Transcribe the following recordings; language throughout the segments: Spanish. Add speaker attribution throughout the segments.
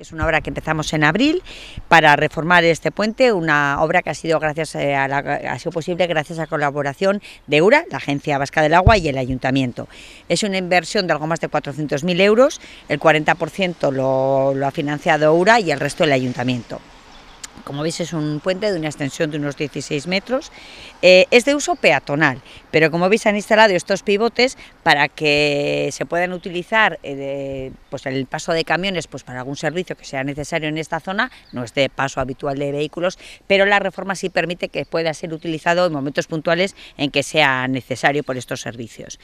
Speaker 1: es una obra que empezamos en abril para reformar este puente, una obra que ha sido gracias eh, a la, ha sido posible gracias a colaboración de URA, la Agencia Vasca del Agua y el Ayuntamiento. Es una inversión de algo más de 400.000 euros, el 40% lo, lo ha financiado URA y el resto el Ayuntamiento como veis es un puente de una extensión de unos 16 metros, eh, es de uso peatonal, pero como veis han instalado estos pivotes para que se puedan utilizar eh, pues el paso de camiones pues para algún servicio que sea necesario en esta zona, no es de paso habitual de vehículos, pero la reforma sí permite que pueda ser utilizado en momentos puntuales en que sea necesario por estos servicios.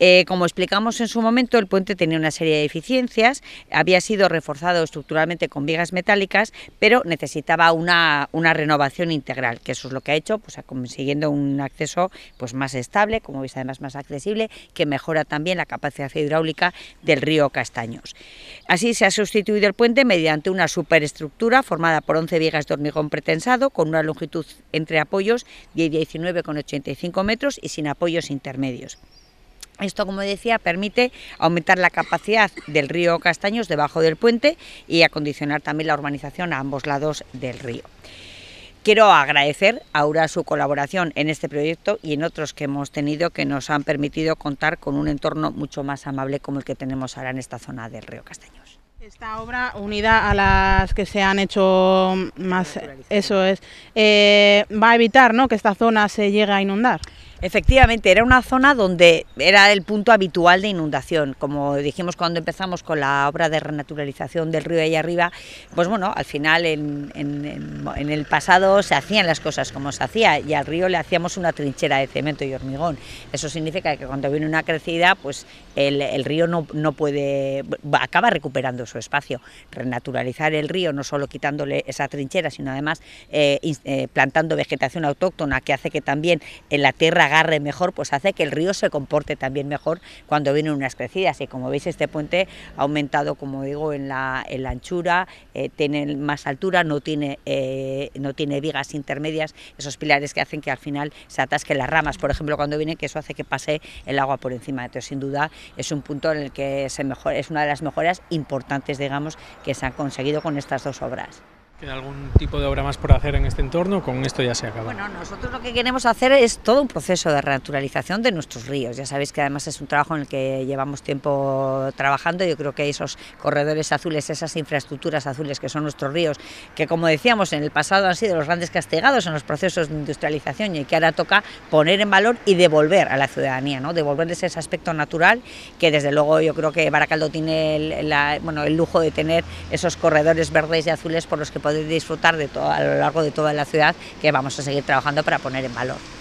Speaker 1: Eh, como explicamos en su momento, el puente tenía una serie de deficiencias, había sido reforzado estructuralmente con vigas metálicas, pero necesitaba una, renovación integral, que eso es lo que ha hecho, pues consiguiendo un acceso pues más estable, como veis además más accesible, que mejora también la capacidad hidráulica del río Castaños. Así se ha sustituido el puente mediante una superestructura formada por 11 vigas de hormigón pretensado con una longitud entre apoyos de 19,85 metros y sin apoyos intermedios. Esto, como decía, permite aumentar la capacidad del río Castaños debajo del puente y acondicionar también la urbanización a ambos lados del río. Quiero agradecer a Aura su colaboración en este proyecto y en otros que hemos tenido que nos han permitido contar con un entorno mucho más amable como el que tenemos ahora en esta zona del río Castaños. Esta obra, unida a las que se han hecho más, eso es, eh, va a evitar que esta zona se llegue a inundar. Efectivamente, era una zona donde era el punto habitual de inundación. Como dijimos cuando empezamos con la obra de renaturalización del río de allá arriba, pues bueno, al final en, el pasado se hacían las cosas como se hacía y al río le hacíamos una trinchera de cemento y hormigón. Eso significa que cuando viene una crecida, pues el, río no, puede, acaba recuperando su espacio. Renaturalizar el río, no solo quitándole esa trinchera, sino además eh, eh, plantando vegetación autóctona que hace que también en la tierra agarre mejor, pues hace que el río se comporte también mejor cuando vienen unas crecidas. Y como veis, este puente ha aumentado, como digo, en la, anchura, eh, tiene más altura, no tiene, eh, no tiene vigas intermedias, esos pilares que hacen que al final se atasquen las ramas, por ejemplo, cuando vienen, que eso hace que pase el agua por encima. Entonces, sin duda, es un punto en el que se mejora, es una de las mejoras importantes, digamos, que se han conseguido con estas dos obras. ¿Queda algún tipo de obra más por hacer en este entorno? ¿Con esto ya se acaba? Bueno, nosotros lo que queremos hacer es todo un proceso de renaturalización de nuestros ríos. Ya sabéis que además es un trabajo en el que llevamos tiempo trabajando. Yo creo que esos corredores azules, esas infraestructuras azules que son nuestros ríos, que como decíamos en el pasado han sido los grandes castigados en los procesos de industrialización y que ahora toca poner en valor y devolver a la ciudadanía, ¿no? devolverles ese aspecto natural que desde luego yo creo que Baracaldo tiene bueno, el lujo de tener esos corredores verdes y azules por los que podemos de disfrutar de todo, a lo largo de toda la ciudad que vamos a seguir trabajando para poner en valor.